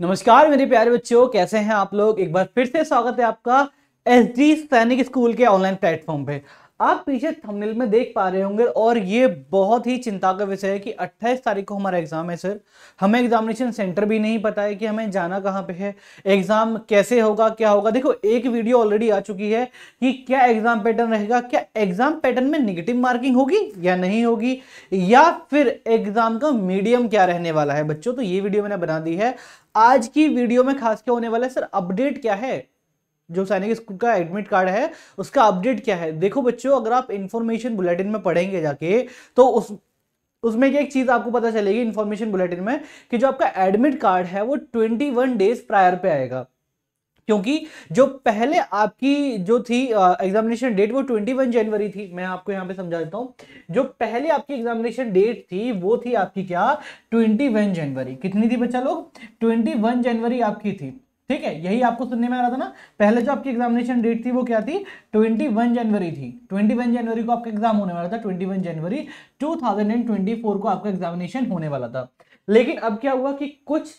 नमस्कार मेरे प्यारे बच्चों कैसे हैं आप लोग एक बार फिर से स्वागत है आपका एस डी सैनिक स्कूल के ऑनलाइन प्लेटफॉर्म पे आप पीछे थंबनेल में देख पा रहे होंगे और ये बहुत ही चिंता का विषय है कि 28 तारीख को हमारा एग्ज़ाम है सर हमें एग्जामिनेशन सेंटर भी नहीं पता है कि हमें जाना कहाँ पे है एग्ज़ाम कैसे होगा क्या होगा देखो एक वीडियो ऑलरेडी आ चुकी है कि क्या एग्ज़ाम पैटर्न रहेगा क्या एग्ज़ाम पैटर्न में निगेटिव मार्किंग होगी या नहीं होगी या फिर एग्ज़ाम का मीडियम क्या रहने वाला है बच्चों तो ये वीडियो मैंने बना दी है आज की वीडियो में खास क्या होने वाला है सर अपडेट क्या है जो सैनिक स्कूल का एडमिट कार्ड है उसका अपडेट क्या है देखो बच्चों अगर आप इन्फॉर्मेशन बुलेटिन में पढ़ेंगे जाके तो उस उसमें क्या एक चीज़ आपको पता चलेगी इन्फॉर्मेशन बुलेटिन में कि जो आपका एडमिट कार्ड है वो ट्वेंटी वन डेज प्रायर पे आएगा क्योंकि जो पहले आपकी जो थी एग्जामिनेशन डेट वो 21 जनवरी थी मैं आपको यहाँ पे समझा देता हूँ जो पहले आपकी एग्जामिनेशन डेट थी वो थी आपकी क्या 21 जनवरी कितनी थी बच्चा लोग 21 जनवरी आपकी थी ठीक है यही आपको सुनने में आ रहा था ना पहले जो आपकी एग्जामिनेशन डेट थी वो क्या थी 21 जनवरी थी 21 जनवरी को आपका एग्जाम होने वाला था 21 जनवरी 2024 को आपका एग्जामिनेशन होने वाला था लेकिन अब क्या हुआ कि कुछ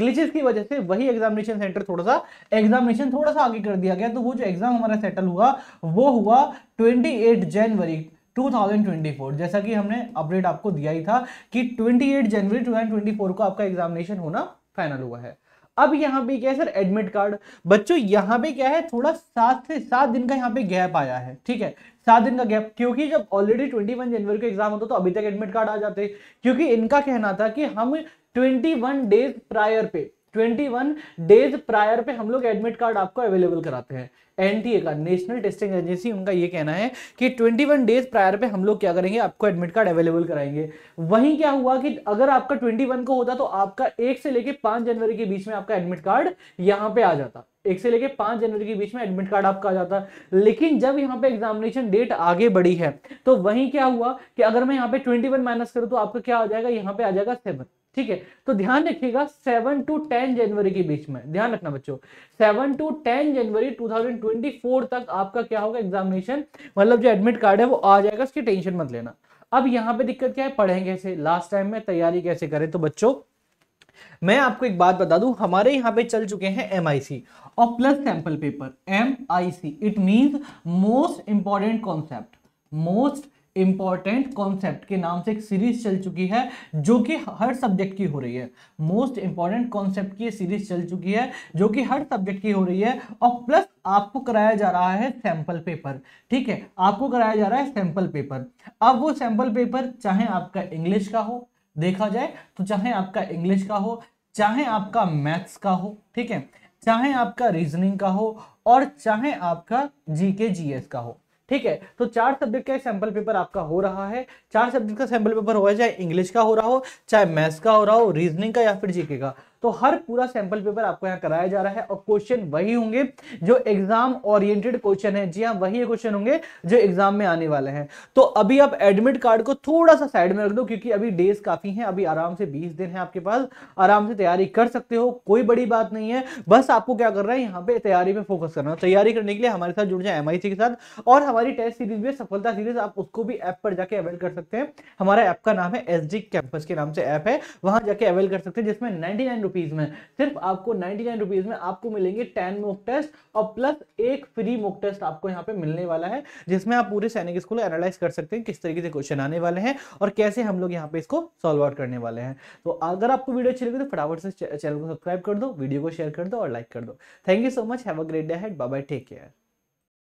ग्लिचेस की वजह से वही एग्जामिनेशन सेंटर थोड़ा सा एग्जामिनेशन थोड़ा सा आगे कर दिया गया तो वो जो एग्जाम हमारा सेटल हुआ वो हुआ ट्वेंटी जनवरी 2024 जैसा कि हमने अपडेट आपको दिया ही था कि 28 जनवरी 2024 को आपका एग्जामिनेशन होना फाइनल हुआ है अब यहाँ पे क्या है सर एडमिट कार्ड बच्चों यहाँ पे क्या है थोड़ा सात से सात दिन का यहाँ पे गैप आया है ठीक है सात दिन का गैप क्योंकि जब ऑलरेडी ट्वेंटी वन जनवरी को एग्जाम होता तो अभी तक एडमिट कार्ड आ जाते क्योंकि इनका कहना था कि हम ट्वेंटी वन डेज प्रायर पे 21 डेज प्रायर पे हम लोग एडमिट कार्ड आपको अवेलेबल कराते हैं एनटीए का नेशनल टेस्टिंग एजेंसी उनका ये कहना है कि 21 डेज प्रायर पे हम लोग क्या करेंगे आपको एडमिट कार्ड अवेलेबल कराएंगे वहीं क्या हुआ कि अगर आपका 21 को होता तो आपका एक से लेके पांच जनवरी के बीच में आपका एडमिट कार्ड यहां पे आ जाता एक से लेके पांच जनवरी के बीच में एडमिट कार्ड आपका आ जाता है लेकिन जब यहाँ पे एग्जामिनेशन डेट आगे बढ़ी है तो वही क्या हुआ कि अगर मैं यहाँ पे ट्वेंटी वन माइनस करूँ तो आपका क्या आ जाएगा यहाँ पे आ जाएगा सेवन ठीक है तो ध्यान रखिएगा सेवन टू टेन जनवरी के बीच में ध्यान रखना बच्चों सेवन टू टेन जनवरी टू थाउजेंड ट्वेंटी फोर तक आपका क्या होगा एग्जामिनेशन मतलब जो एडमिट कार्ड है वो आ जाएगा उसकी टेंशन मत लेना अब यहाँ पे दिक्कत क्या है पढ़ेंगे कैसे लास्ट टाइम में तैयारी कैसे करें तो बच्चों मैं आपको एक बात बता दूं हमारे यहाँ पे चल चुके हैं एम और plus sample paper M I C it mean most important concept most important concept के नाम से एक सीरीज चल चुकी है जो कि हर सब्जेक्ट की हो रही है मोस्ट इंपॉर्टेंट कॉन्सेप्ट की सीरीज चल चुकी है जो कि हर सब्जेक्ट की हो रही है और प्लस आपको कराया जा रहा है सैंपल पेपर ठीक है आपको कराया जा रहा है सैंपल पेपर अब वो सैंपल पेपर चाहे आपका इंग्लिश का हो देखा जाए तो चाहे आपका इंग्लिश का हो चाहे आपका मैथ्स का हो ठीक है चाहे आपका रीजनिंग का हो और चाहे आपका जीके जीएस का हो ठीक है तो चार सब्जेक्ट का सैंपल पेपर आपका हो रहा है चार सब्जेक्ट का सैंपल पेपर हो चाहे इंग्लिश का हो रहा हो चाहे मैथ्स का हो रहा हो रीजनिंग का या फिर जीके का तो हर पूरा सैंपल पेपर आपको यहाँ कराया जा रहा है और क्वेश्चन वही होंगे जो एग्जाम ओरिएंटेड क्वेश्चन है जी हाँ वही क्वेश्चन होंगे जो एग्जाम में आने वाले हैं तो अभी आप एडमिट कार्ड को थोड़ा सा साइड में रख दो क्योंकि अभी डेज काफी है अभी आराम से बीस दिन है आपके पास आराम से तैयारी कर सकते हो कोई बड़ी बात नहीं है बस आपको क्या कर रहा है यहाँ पे तैयारी में फोकस करना तैयारी करने के लिए हमारे साथ जुड़ जाए एम के साथ और हमारी टेस्ट सीरीज भी सफलता सीरीज आप उसको भी ऐप पर जाके अवेल कर सकते हैं हमारा ऐप का नाम है एस कैंपस के नाम से ऐप है वहां जाके अवेल कर सकते हैं जिसमें नाइनटी रुपीज़ में सिर्फ आपको नाइन्टी नाइन रुपीज़ में आपको मिलेंगे टेन मोक टेस्ट और प्लस एक फ्री मोक टेस्ट आपको यहाँ पे मिलने वाला है जिसमें आप पूरे सैनिक स्कूल एनालाइज कर सकते हैं किस तरीके से क्वेश्चन आने वाले हैं और कैसे हम लोग यहाँ पे इसको सॉल्व आउट करने वाले हैं तो अगर आपको वीडियो अच्छी लगे तो फटाफट से चैनल को सब्सक्राइब कर दो वीडियो को शेयर कर दो और लाइक कर दो thank you so much have a great day head bye take care